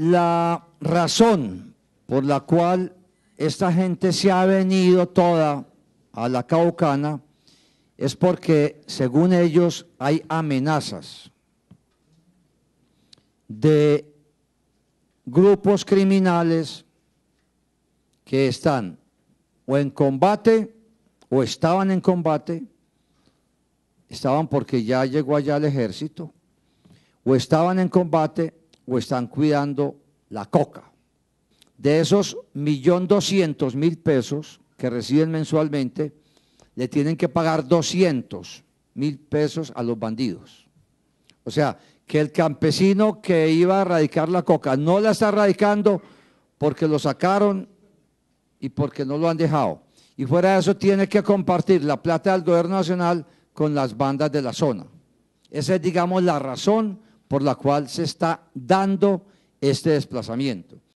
la razón por la cual esta gente se ha venido toda a la Caucana es porque, según ellos, hay amenazas de grupos criminales que están o en combate o estaban en combate, estaban porque ya llegó allá el ejército, o estaban en combate o están cuidando la coca. De esos millón doscientos mil pesos que reciben mensualmente, le tienen que pagar doscientos mil pesos a los bandidos. O sea, que el campesino que iba a erradicar la coca no la está erradicando porque lo sacaron y porque no lo han dejado. Y fuera de eso tiene que compartir la plata del gobierno nacional con las bandas de la zona. Esa es, digamos, la razón por la cual se está dando este desplazamiento.